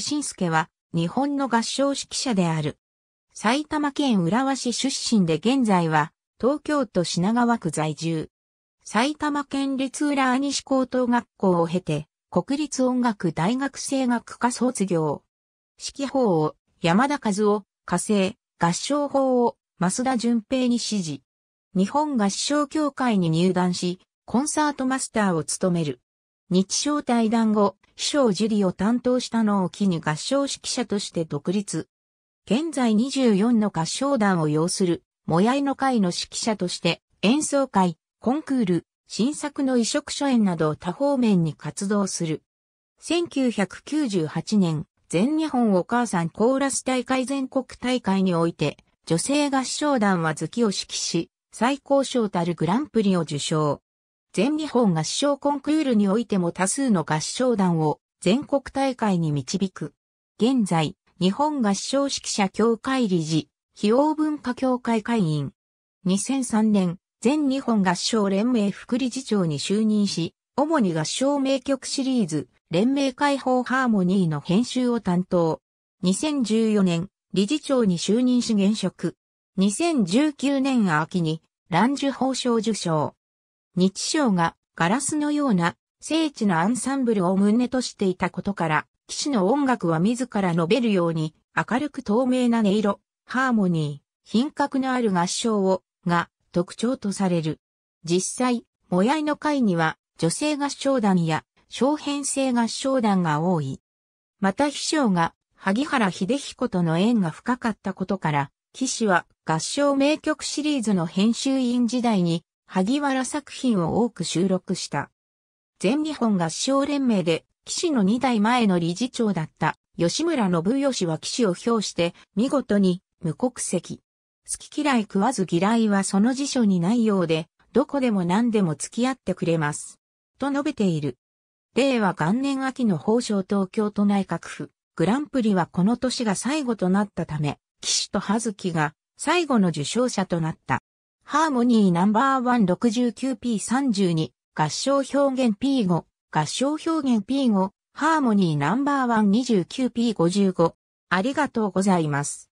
志信介は、日本の合唱指揮者である。埼玉県浦和市出身で現在は、東京都品川区在住。埼玉県立浦和西高等学校を経て、国立音楽大学声楽科卒業。指揮法を山田和夫、火星、合唱法を増田淳平に指示。日本合唱協会に入団し、コンサートマスターを務める。日商対談後、秘書受理を担当したのを機に合唱指揮者として独立。現在24の合唱団を要する、もやいの会の指揮者として、演奏会、コンクール、新作の移植書演など多方面に活動する。1998年、全日本お母さんコーラス大会全国大会において、女性合唱団は月を指揮し、最高賞たるグランプリを受賞。全日本合唱コンクールにおいても多数の合唱団を全国大会に導く。現在、日本合唱指揮者協会理事、費用文化協会会員。2003年、全日本合唱連盟副理事長に就任し、主に合唱名曲シリーズ、連盟解放ハーモニーの編集を担当。2014年、理事長に就任し現職。2019年秋に、蘭受法賞受賞。日章がガラスのような聖地のアンサンブルを胸としていたことから、騎士の音楽は自ら述べるように明るく透明な音色、ハーモニー、品格のある合唱を、が特徴とされる。実際、もやいの会には女性合唱団や小編成合唱団が多い。また秘書が萩原秀彦との縁が深かったことから、騎士は合唱名曲シリーズの編集員時代に萩原作品を多く収録した。全日本合唱連盟で、士の2代前の理事長だった吉村信義は騎士を評して、見事に無国籍。好き嫌い食わず嫌いはその辞書にないようで、どこでも何でも付き合ってくれます。と述べている。令和元年秋の法省東京都内閣府、グランプリはこの年が最後となったため、騎士と葉月が最後の受賞者となった。ハーモニーナンバーワン6 9 p 3 2合唱表現 P5 合唱表現 P5 ハーモニーナンバーワン2 9 p 5 5ありがとうございます。